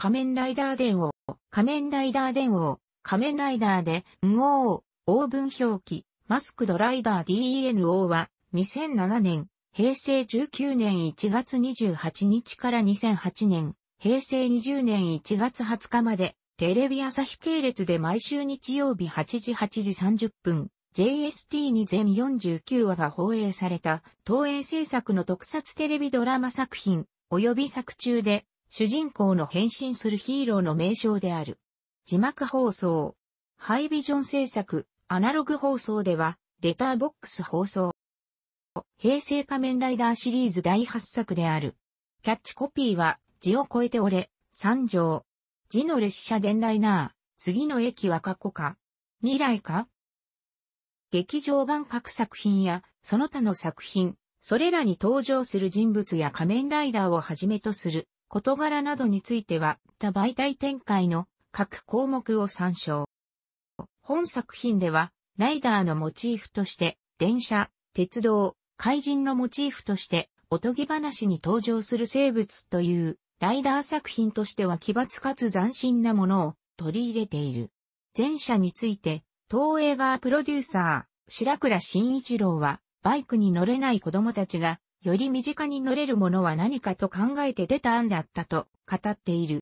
仮面ライダー伝王、仮面ライダー伝王、仮面ライダーで、んおう、オーブン表記、マスクドライダー DENO は、2007年、平成19年1月28日から2008年、平成20年1月20日まで、テレビ朝日系列で毎週日曜日8時8時30分、JST に全49話が放映された、東映制作の特撮テレビドラマ作品、及び作中で、主人公の変身するヒーローの名称である。字幕放送。ハイビジョン制作、アナログ放送では、レターボックス放送。平成仮面ライダーシリーズ第8作である。キャッチコピーは、字を超えて俺、三条。字の列車伝来な次の駅は過去か未来か劇場版各作品や、その他の作品、それらに登場する人物や仮面ライダーをはじめとする事柄などについては、他媒体展開の各項目を参照。本作品では、ライダーのモチーフとして、電車、鉄道、怪人のモチーフとして、おとぎ話に登場する生物という、ライダー作品としては奇抜かつ斬新なものを取り入れている。前者について、東映画プロデューサー、白倉慎一郎は、バイクに乗れない子供たちがより身近に乗れるものは何かと考えて出た案だったと語っている。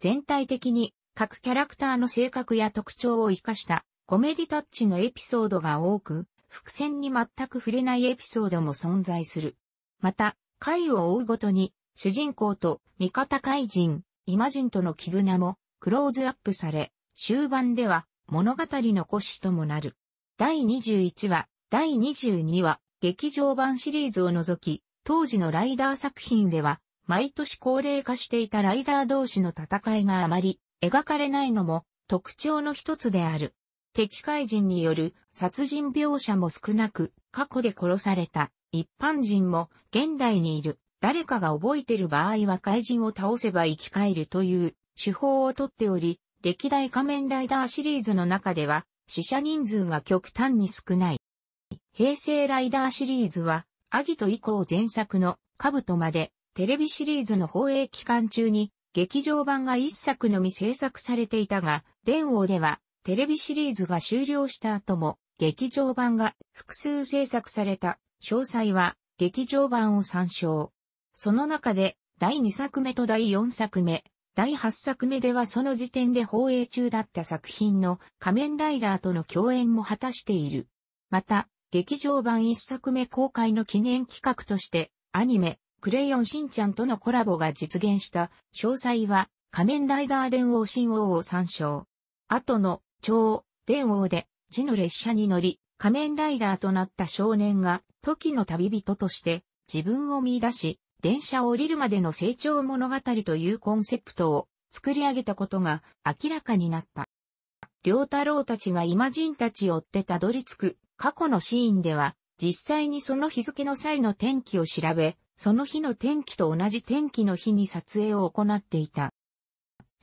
全体的に各キャラクターの性格や特徴を活かしたコメディタッチのエピソードが多く、伏線に全く触れないエピソードも存在する。また、回を追うごとに、主人公と味方怪人、イマジンとの絆もクローズアップされ、終盤では物語の骨子ともなる。第21話、第22話、劇場版シリーズを除き、当時のライダー作品では、毎年高齢化していたライダー同士の戦いがあまり描かれないのも特徴の一つである。敵怪人による殺人描写も少なく、過去で殺された一般人も現代にいる誰かが覚えてる場合は怪人を倒せば生き返るという手法をとっており、歴代仮面ライダーシリーズの中では死者人数が極端に少ない。平成ライダーシリーズは、アギト以降前作のカブトまで、テレビシリーズの放映期間中に、劇場版が一作のみ制作されていたが、電王では、テレビシリーズが終了した後も、劇場版が複数制作された、詳細は、劇場版を参照。その中で、第2作目と第4作目、第8作目ではその時点で放映中だった作品の仮面ライダーとの共演も果たしている。また、劇場版一作目公開の記念企画として、アニメ、クレヨンしんちゃんとのコラボが実現した、詳細は、仮面ライダー電王新王を参照。後の、超、電王で、地の列車に乗り、仮面ライダーとなった少年が、時の旅人として、自分を見出し、電車を降りるまでの成長物語というコンセプトを作り上げたことが明らかになった。両太郎たちがイマジンたちを追ってたどり着く過去のシーンでは、実際にその日付の際の天気を調べ、その日の天気と同じ天気の日に撮影を行っていた。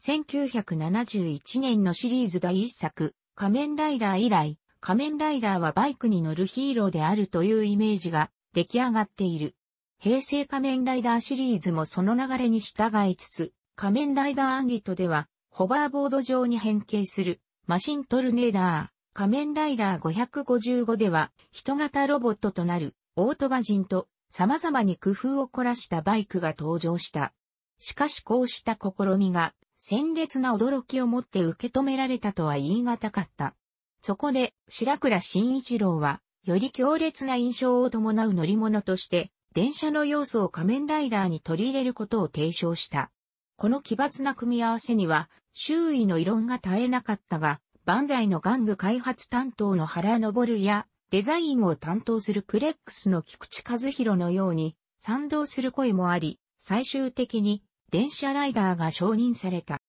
1971年のシリーズ第一作、仮面ライダー以来、仮面ライダーはバイクに乗るヒーローであるというイメージが出来上がっている。平成仮面ライダーシリーズもその流れに従いつつ、仮面ライダーアンギットでは、ホバーボード上に変形する、マシントルネーダー、仮面ライダー555では、人型ロボットとなる、オートバ人と、様々に工夫を凝らしたバイクが登場した。しかしこうした試みが、鮮烈な驚きをもって受け止められたとは言い難かった。そこで、白倉慎一郎は、より強烈な印象を伴う乗り物として、電車の要素を仮面ライダーに取り入れることを提唱した。この奇抜な組み合わせには、周囲の異論が絶えなかったが、バンダイの玩具開発担当の原昇や、デザインを担当するプレックスの菊池和弘のように、賛同する声もあり、最終的に電車ライダーが承認された。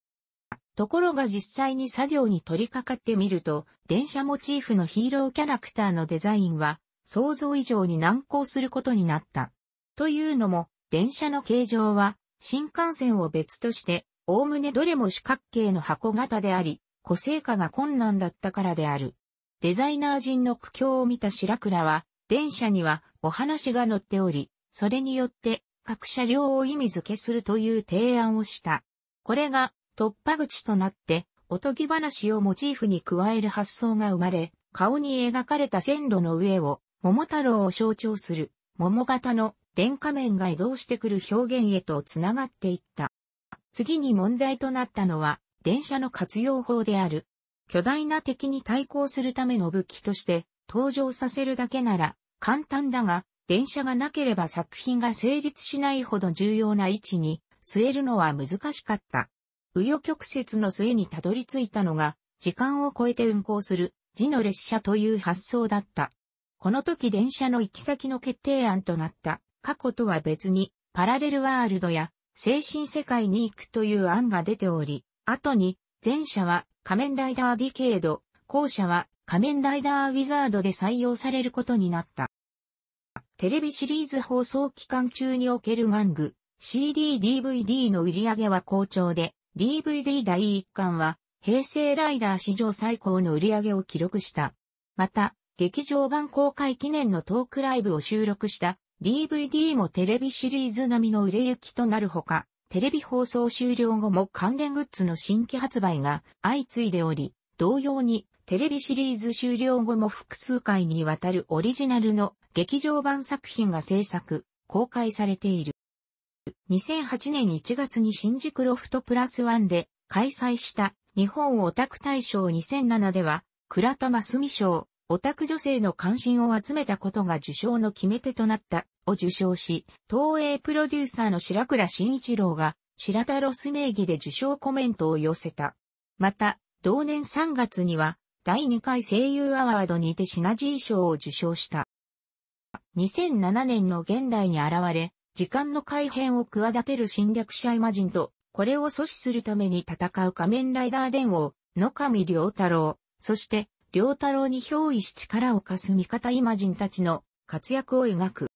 ところが実際に作業に取り掛かってみると、電車モチーフのヒーローキャラクターのデザインは、想像以上に難航することになった。というのも、電車の形状は、新幹線を別として、おおむねどれも四角形の箱型であり、個性化が困難だったからである。デザイナー陣の苦境を見た白倉は、電車にはお話が載っており、それによって各車両を意味付けするという提案をした。これが突破口となって、おとぎ話をモチーフに加える発想が生まれ、顔に描かれた線路の上を、桃太郎を象徴する、桃型の電化面が移動してくる表現へと繋がっていった。次に問題となったのは、電車の活用法である。巨大な敵に対抗するための武器として登場させるだけなら簡単だが、電車がなければ作品が成立しないほど重要な位置に据えるのは難しかった。紆余曲折の末にたどり着いたのが、時間を超えて運行する、字の列車という発想だった。この時電車の行き先の決定案となった、過去とは別に、パラレルワールドや、精神世界に行くという案が出ており、後に、前者は仮面ライダーディケード、後者は仮面ライダーウィザードで採用されることになった。テレビシリーズ放送期間中における玩具、CD、DVD の売り上げは好調で、DVD 第1巻は、平成ライダー史上最高の売り上げを記録した。また、劇場版公開記念のトークライブを収録した DVD もテレビシリーズ並みの売れ行きとなるほか、テレビ放送終了後も関連グッズの新規発売が相次いでおり、同様にテレビシリーズ終了後も複数回にわたるオリジナルの劇場版作品が制作、公開されている。2008年1月に新宿ロフトプラスワンで開催した日本オタク大賞2007では、倉田真澄賞、オタク女性の関心を集めたことが受賞の決め手となったを受賞し、東映プロデューサーの白倉慎一郎が白田ロス名義で受賞コメントを寄せた。また、同年3月には第2回声優アワードにてシナジー賞を受賞した。2007年の現代に現れ、時間の改変を企てる侵略者イマジンと、これを阻止するために戦う仮面ライダー伝王、野上良太郎、そして良太郎に憑依し力を貸す味方イマジンたちの活躍を描く。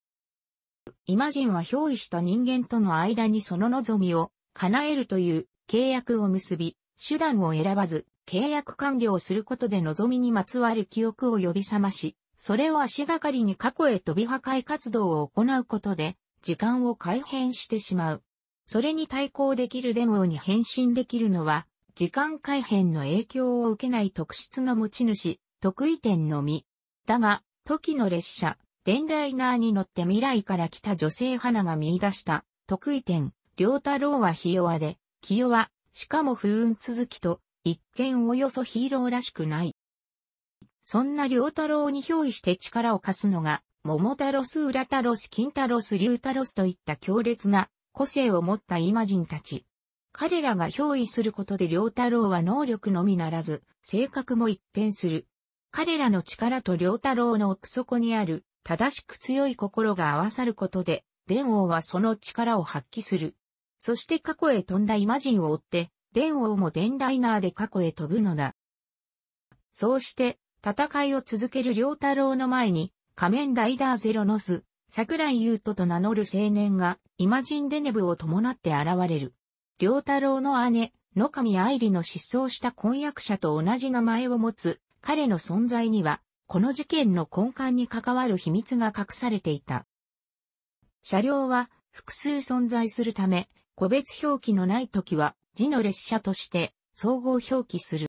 イマジンは憑依した人間との間にその望みを叶えるという契約を結び、手段を選ばず、契約完了することで望みにまつわる記憶を呼び覚まし、それを足がかりに過去へ飛び破壊活動を行うことで、時間を改変してしまう。それに対抗できるデモに変身できるのは、時間改変の影響を受けない特質の持ち主、得意点のみ。だが、時の列車、電ライナーに乗って未来から来た女性花が見出した、得意点、良太郎はひ弱で、清は、しかも不運続きと、一見およそヒーローらしくない。そんな良太郎に憑依して力を貸すのが、桃太郎ス、浦太郎ス、金太郎ス、竜太郎スといった強烈な個性を持ったイマジンたち。彼らが憑依することで良太郎は能力のみならず、性格も一変する。彼らの力と良太郎の奥底にある、正しく強い心が合わさることで、伝王はその力を発揮する。そして過去へ飛んだイマジンを追って、伝王も伝ライナーで過去へ飛ぶのだ。そうして、戦いを続ける良太郎の前に、仮面ライダーゼロノス、桜井優斗と名乗る青年が、イマジンデネブを伴って現れる。良太郎の姉、野上愛理の失踪した婚約者と同じ名前を持つ彼の存在には、この事件の根幹に関わる秘密が隠されていた。車両は複数存在するため、個別表記のない時は字の列車として総合表記する。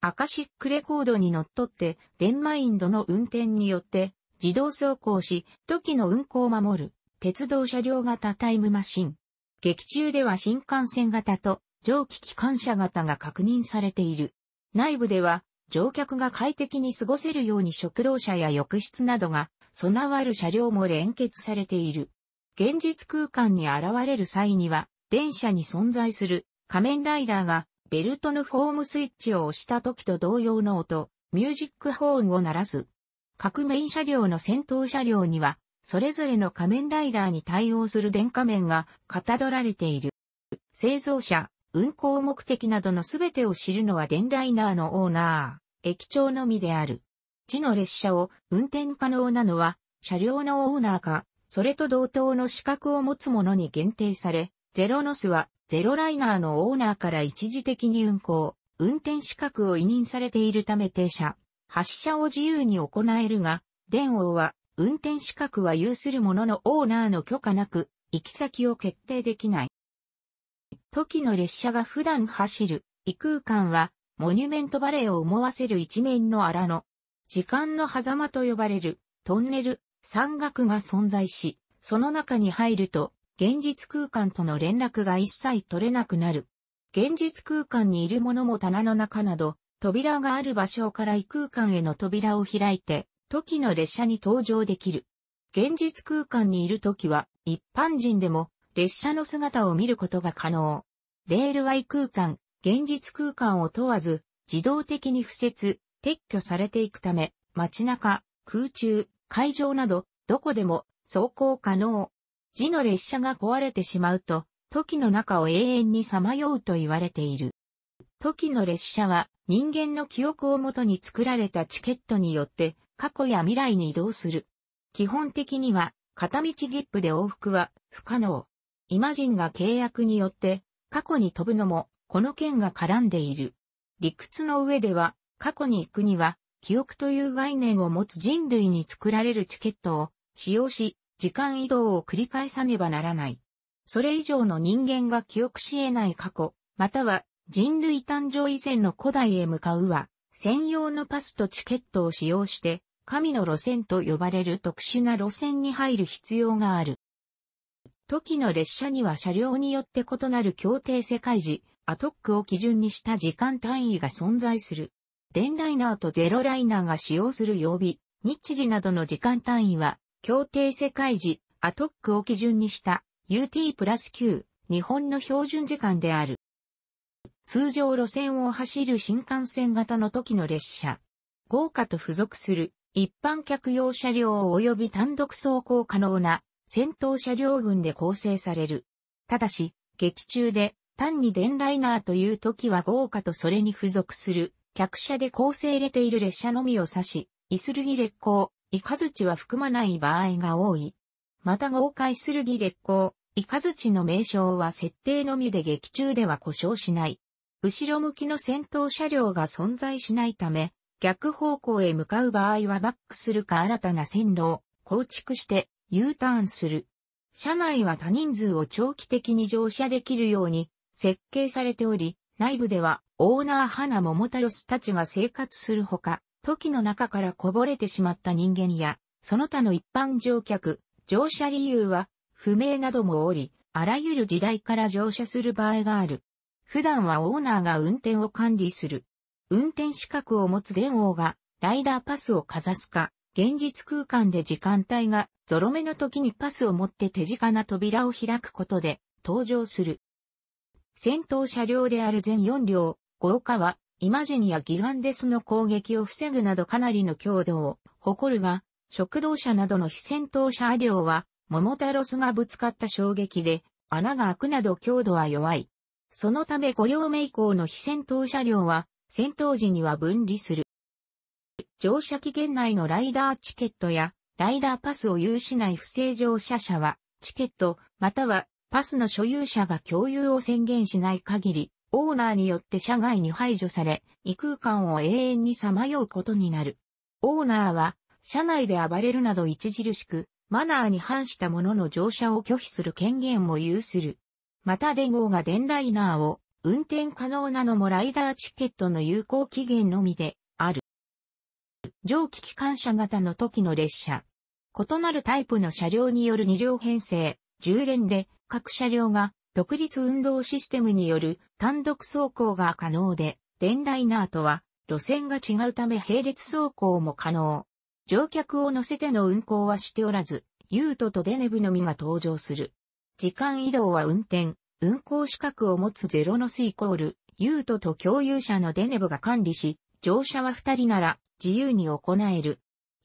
アカシックレコードにのっとって、デンマインドの運転によって自動走行し、時の運行を守る鉄道車両型タイムマシン。劇中では新幹線型と蒸気機関車型が確認されている。内部では乗客が快適に過ごせるように食堂車や浴室などが備わる車両も連結されている。現実空間に現れる際には、電車に存在する仮面ライダーがベルトのフォームスイッチを押した時と同様の音、ミュージックホーンを鳴らす。各メイン車両の先頭車両にはそれぞれの仮面ライダーに対応する電化面がかたどられている。製造者、運行目的などのすべてを知るのは電ライナーのオーナー、駅長のみである。地の列車を運転可能なのは、車両のオーナーか、それと同等の資格を持つ者に限定され、ゼロノスはゼロライナーのオーナーから一時的に運行、運転資格を委任されているため停車、発車を自由に行えるが、電王は運転資格は有するもののオーナーの許可なく、行き先を決定できない。時の列車が普段走る異空間は、モニュメントバレーを思わせる一面の荒野。時間の狭間と呼ばれるトンネル、山岳が存在し、その中に入ると、現実空間との連絡が一切取れなくなる。現実空間にいるものも棚の中など、扉がある場所から異空間への扉を開いて、時の列車に搭乗できる。現実空間にいる時は、一般人でも列車の姿を見ることが可能。レールワイ空間、現実空間を問わず、自動的に敷設、撤去されていくため、街中、空中、会場など、どこでも走行可能。字の列車が壊れてしまうと、時の中を永遠にさまようと言われている。時の列車は人間の記憶をもとに作られたチケットによって過去や未来に移動する。基本的には、片道切符で往復は不可能。イマジンが契約によって、過去に飛ぶのも、この件が絡んでいる。理屈の上では、過去に行くには、記憶という概念を持つ人類に作られるチケットを使用し、時間移動を繰り返さねばならない。それ以上の人間が記憶し得ない過去、または人類誕生以前の古代へ向かうは、専用のパスとチケットを使用して、神の路線と呼ばれる特殊な路線に入る必要がある。時の列車には車両によって異なる協定世界時、アトックを基準にした時間単位が存在する。電ライナーとゼロライナーが使用する曜日、日時などの時間単位は、協定世界時、アトックを基準にした UT プラス9、日本の標準時間である。通常路線を走る新幹線型の時の列車。豪華と付属する一般客用車両及び単独走行可能な戦闘車両群で構成される。ただし、劇中で単に電ライナーという時は豪華とそれに付属する客車で構成れている列車のみを指し、イスルギ列行、イカズチは含まない場合が多い。また豪快するギ列行、イカズチの名称は設定のみで劇中では故障しない。後ろ向きの戦闘車両が存在しないため、逆方向へ向かう場合はバックするか新たな線路を構築して U ターンする。車内は多人数を長期的に乗車できるように設計されており、内部ではオーナー花桃太郎たちが生活するほか、時の中からこぼれてしまった人間や、その他の一般乗客、乗車理由は不明などもおり、あらゆる時代から乗車する場合がある。普段はオーナーが運転を管理する。運転資格を持つ電王が、ライダーパスをかざすか、現実空間で時間帯が、ゾロ目の時にパスを持って手近な扉を開くことで、登場する。戦闘車両である全4両、豪華は、イマジンやギガンデスの攻撃を防ぐなどかなりの強度を誇るが、食堂車などの非戦闘車両は、桃太郎スがぶつかった衝撃で、穴が開くなど強度は弱い。そのため5両目以降の非戦闘車両は、戦闘時には分離する。乗車期限内のライダーチケットやライダーパスを有しない不正乗車者は、チケット、またはパスの所有者が共有を宣言しない限り、オーナーによって車外に排除され、異空間を永遠にさまようことになる。オーナーは、車内で暴れるなど著しく、マナーに反した者の乗車を拒否する権限も有する。また連合が電ライナーを運転可能なのもライダーチケットの有効期限のみである。蒸気機関車型の時の列車。異なるタイプの車両による2両編成、10連で各車両が独立運動システムによる単独走行が可能で、電ライナーとは路線が違うため並列走行も可能。乗客を乗せての運行はしておらず、ユートとデネブのみが登場する。時間移動は運転、運行資格を持つゼロノスイコール、ユートと共有者のデネブが管理し、乗車は二人なら自由に行える。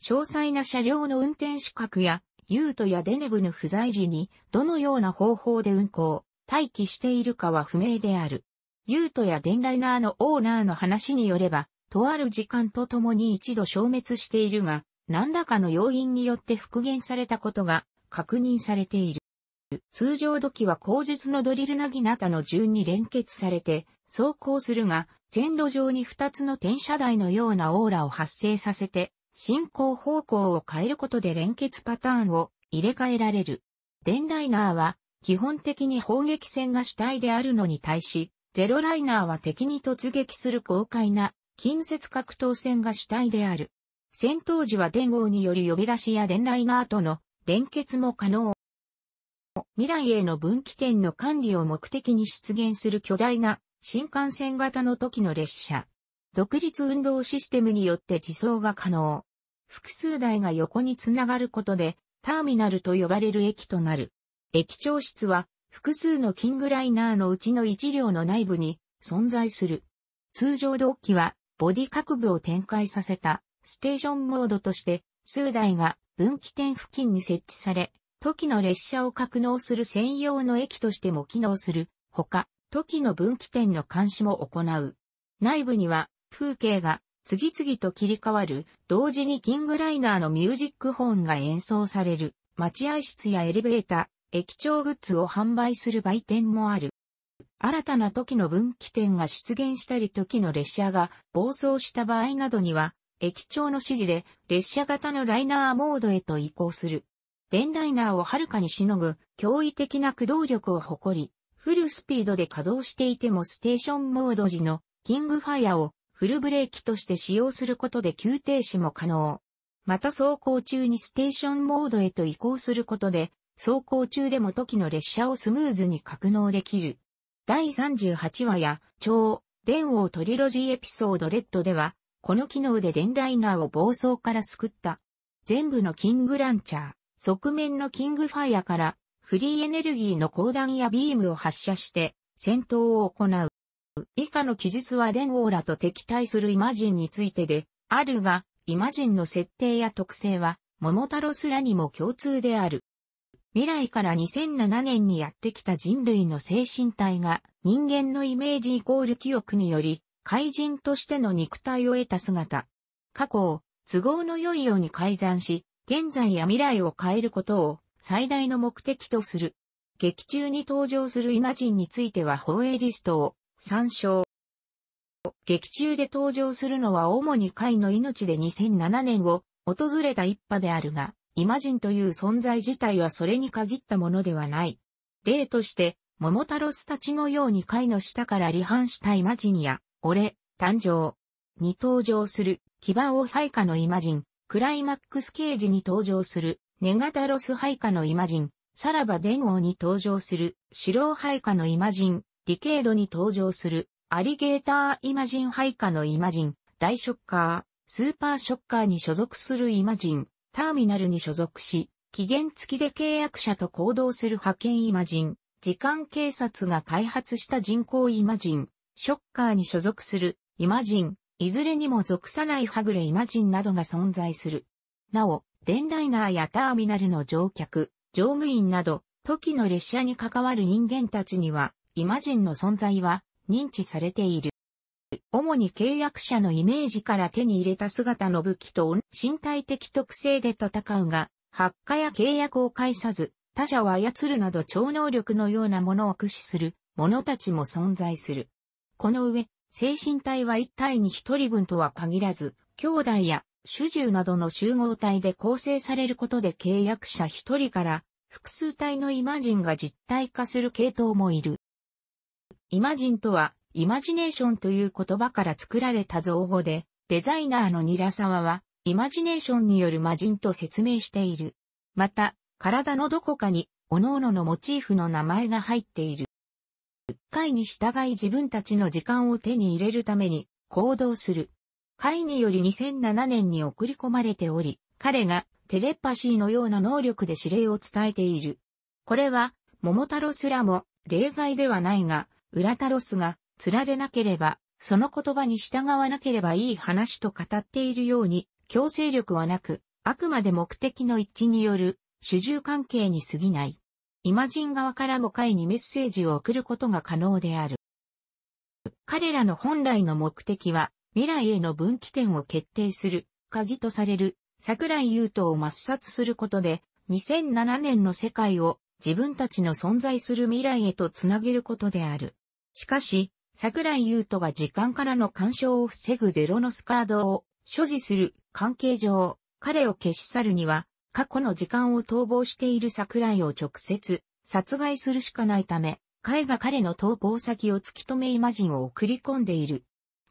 詳細な車両の運転資格や、ユートやデネブの不在時に、どのような方法で運行、待機しているかは不明である。ユートやデンライナーのオーナーの話によれば、とある時間とともに一度消滅しているが、何らかの要因によって復元されたことが確認されている。通常土器は後述のドリルなぎなたの順に連結されて走行するが、線路上に2つの転車台のようなオーラを発生させて、進行方向を変えることで連結パターンを入れ替えられる。デンライナーは基本的に砲撃戦が主体であるのに対し、ゼロライナーは敵に突撃する豪快な近接格闘戦が主体である。戦闘時は電号により呼び出しやライナーとの連結も可能。未来への分岐点の管理を目的に出現する巨大な新幹線型の時の列車。独立運動システムによって自走が可能。複数台が横につながることで、ターミナルと呼ばれる駅となる。駅長室は、複数のキングライナーのうちの1両の内部に存在する。通常同期は、ボディ各部を展開させた、ステーションモードとして、数台が分岐点付近に設置され、時の列車を格納する専用の駅としても機能する、ほか、時の分岐点の監視も行う。内部には、風景が次々と切り替わる、同時にキングライナーのミュージックホーンが演奏される、待合室やエレベーター、駅長グッズを販売する売店もある。新たな時の分岐点が出現したり時の列車が暴走した場合などには、駅長の指示で列車型のライナーモードへと移行する。デンライナーをはるかにしのぐ驚異的な駆動力を誇り、フルスピードで稼働していてもステーションモード時のキングファイアをフルブレーキとして使用することで急停止も可能。また走行中にステーションモードへと移行することで、走行中でも時の列車をスムーズに格納できる。第38話や、超、電王トリロジーエピソードレッドでは、この機能でデンライナーを暴走から救った。全部のキングランチャー、側面のキングファイアからフリーエネルギーの光弾やビームを発射して戦闘を行う。以下の記述は電王らと敵対するイマジンについてで、あるが、イマジンの設定や特性は、桃太郎すらにも共通である。未来から2007年にやってきた人類の精神体が人間のイメージイコール記憶により怪人としての肉体を得た姿。過去を都合の良いように改ざんし現在や未来を変えることを最大の目的とする。劇中に登場するイマジンについては放映リストを参照。劇中で登場するのは主に会の命で2007年を訪れた一派であるが、イマジンという存在自体はそれに限ったものではない。例として、桃太郎たちのように会の下から離反したイマジンや、俺、誕生に登場する、牙を配下のイマジン、クライマックス刑事に登場する、ネガタロス配下のイマジン、サラバ伝王に登場する、シロー配下のイマジン、ディケードに登場する、アリゲーターイマジン配下のイマジン、大ショッカー、スーパーショッカーに所属するイマジン、ターミナルに所属し、期限付きで契約者と行動する派遣イマジン、時間警察が開発した人工イマジン、ショッカーに所属するイマジン、いずれにも属さないはぐれイマジンなどが存在する。なお、デンライナーやターミナルの乗客、乗務員など、時の列車に関わる人間たちには、イマジンの存在は認知されている。主に契約者のイメージから手に入れた姿の武器と身体的特性で戦うが、発火や契約を介さず、他者を操るなど超能力のようなものを駆使する者たちも存在する。この上、精神体は一体に一人分とは限らず、兄弟や主従などの集合体で構成されることで契約者一人から複数体のイマジンが実体化する系統もいる。イマジンとは、イマジネーションという言葉から作られた造語で、デザイナーのニラサワは、イマジネーションによる魔人と説明している。また、体のどこかに、各々のモチーフの名前が入っている。会に従い自分たちの時間を手に入れるために行動する。会により2007年に送り込まれており、彼がテレパシーのような能力で指令を伝えている。これは、桃太郎すらも例外ではないが、裏太郎すが釣られなければ、その言葉に従わなければいい話と語っているように、強制力はなく、あくまで目的の一致による主従関係に過ぎない。イマジン側からも会にメッセージを送ることが可能である。彼らの本来の目的は、未来への分岐点を決定する、鍵とされる、桜井優斗を抹殺することで、2007年の世界を自分たちの存在する未来へとつなげることである。しかし、桜井優斗が時間からの干渉を防ぐゼロのスカードを所持する関係上、彼を消し去るには過去の時間を逃亡している桜井を直接殺害するしかないため、海が彼の逃亡先を突き止めイマジンを送り込んでいる。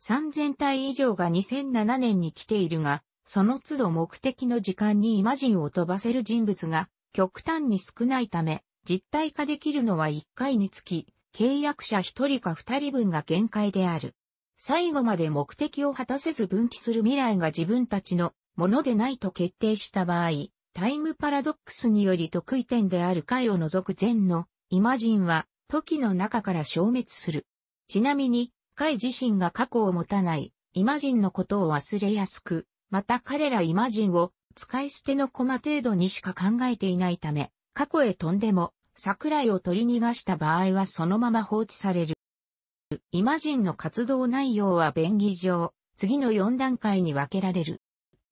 3000体以上が2007年に来ているが、その都度目的の時間にイマジンを飛ばせる人物が極端に少ないため、実体化できるのは1回につき、契約者1人か2人分が限界である。最後まで目的を果たせず分岐する未来が自分たちのものでないと決定した場合、タイムパラドックスにより得意点である回を除く善のイマジンは時の中から消滅する。ちなみに、回自身が過去を持たないイマジンのことを忘れやすく、また彼らイマジンを使い捨てのコマ程度にしか考えていないため、過去へ飛んでも桜井を取り逃がした場合はそのまま放置される。イマジンの活動内容は便宜上、次の4段階に分けられる。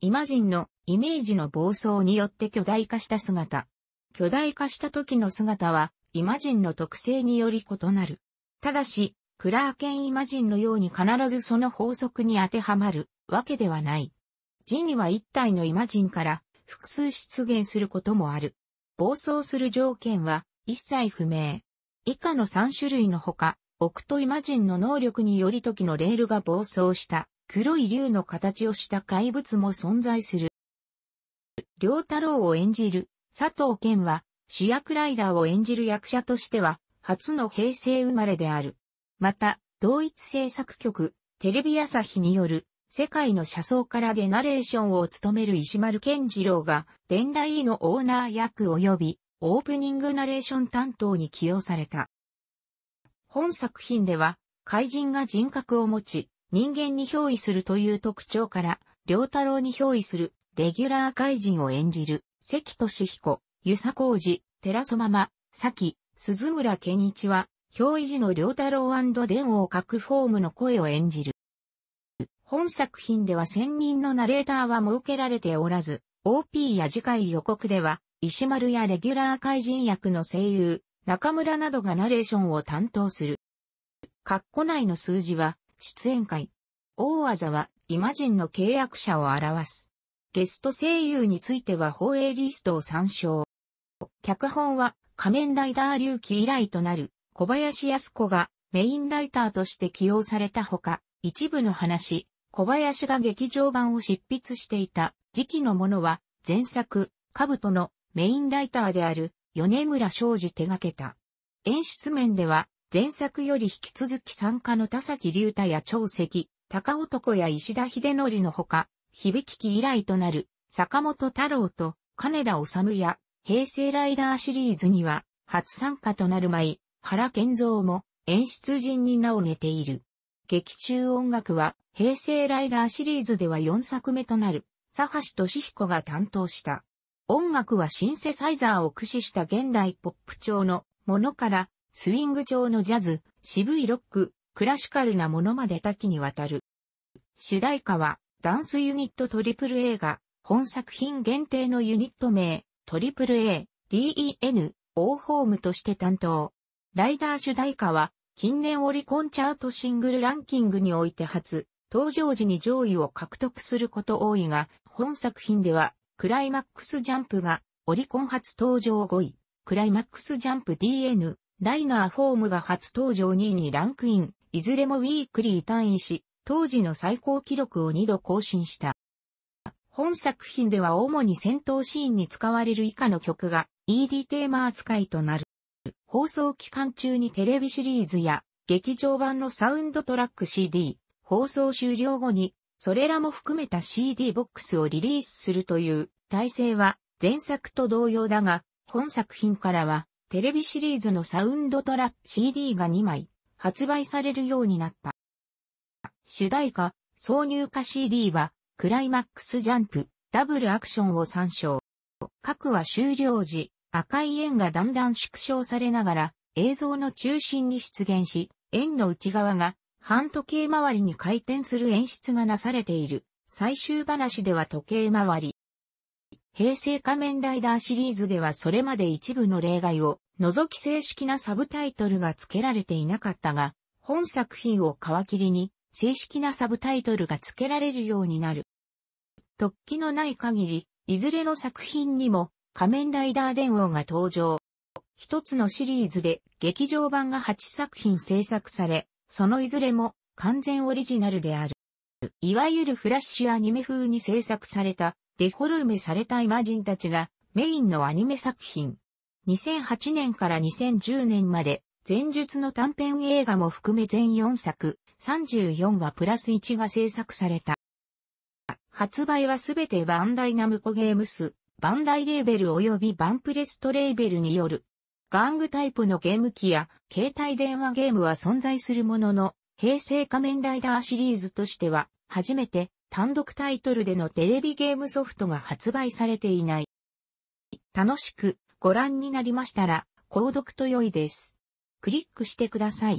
イマジンのイメージの暴走によって巨大化した姿。巨大化した時の姿は、イマジンの特性により異なる。ただし、クラーケンイマジンのように必ずその法則に当てはまるわけではない。ジには一体のイマジンから複数出現することもある。暴走する条件は一切不明。以下の3種類のほか、オクトイマジンの能力により時のレールが暴走した黒い竜の形をした怪物も存在する。良太郎を演じる佐藤健は主役ライダーを演じる役者としては初の平成生まれである。また、同一制作局、テレビ朝日による世界の車窓からでナレーションを務める石丸健二郎が、伝来のオーナー役及び、オープニングナレーション担当に起用された。本作品では、怪人が人格を持ち、人間に憑依するという特徴から、良太郎に憑依するレギュラー怪人を演じる、関俊彦、湯佐浩二、寺そまま、崎、鈴村健一は、表意時の良太郎伝を書くフォームの声を演じる。本作品では専任のナレーターは設けられておらず、OP や次回予告では、石丸やレギュラー怪人役の声優、中村などがナレーションを担当する。括弧内の数字は、出演会。大技は、イマジンの契約者を表す。ゲスト声優については放映リストを参照。脚本は仮面ライダー隆起以来となる小林康子がメインライターとして起用されたほか、一部の話、小林が劇場版を執筆していた時期のものは前作、兜のメインライターである米村昌司手掛けた。演出面では前作より引き続き参加の田崎隆太や長石、高男や石田秀則のほか、響き以来となる、坂本太郎と金田治や、平成ライダーシリーズには、初参加となる舞、原健三も演出陣に名を寝ている。劇中音楽は、平成ライダーシリーズでは4作目となる、佐橋俊彦が担当した。音楽はシンセサイザーを駆使した現代ポップ調のものから、スイング調のジャズ、渋いロック、クラシカルなものまで多岐にわたる。主題歌は、ダンスユニット AAA が、本作品限定のユニット名、AAA、DEN、O ホームとして担当。ライダー主題歌は、近年オリコンチャートシングルランキングにおいて初、登場時に上位を獲得すること多いが、本作品では、クライマックスジャンプが、オリコン初登場5位、クライマックスジャンプ DN、ライナーフォームが初登場2位にランクイン、いずれもウィークリー単位し、当時の最高記録を2度更新した。本作品では主に戦闘シーンに使われる以下の曲が ED テーマ扱いとなる。放送期間中にテレビシリーズや劇場版のサウンドトラック CD、放送終了後にそれらも含めた CD ボックスをリリースするという体制は前作と同様だが、本作品からはテレビシリーズのサウンドトラック CD が2枚発売されるようになった。主題歌、挿入歌 CD は、クライマックスジャンプ、ダブルアクションを参照。各は終了時、赤い円がだんだん縮小されながら、映像の中心に出現し、円の内側が半時計回りに回転する演出がなされている。最終話では時計回り。平成仮面ライダーシリーズではそれまで一部の例外を除き正式なサブタイトルが付けられていなかったが、本作品を皮切りに正式なサブタイトルが付けられるようになる。突起のない限り、いずれの作品にも仮面ライダー電王が登場。一つのシリーズで劇場版が8作品制作され、そのいずれも完全オリジナルである。いわゆるフラッシュアニメ風に制作されたデフォルメされたイマジンたちがメインのアニメ作品。2008年から2010年まで前述の短編映画も含め全4作、34話プラス1が制作された。発売はすべてバンダイナムコゲームス、バンダイレーベル及びバンプレストレーベルによる。玩具タイプのゲーム機や携帯電話ゲームは存在するものの、平成仮面ライダーシリーズとしては、初めて単独タイトルでのテレビゲームソフトが発売されていない。楽しくご覧になりましたら、購読と良いです。クリックしてください。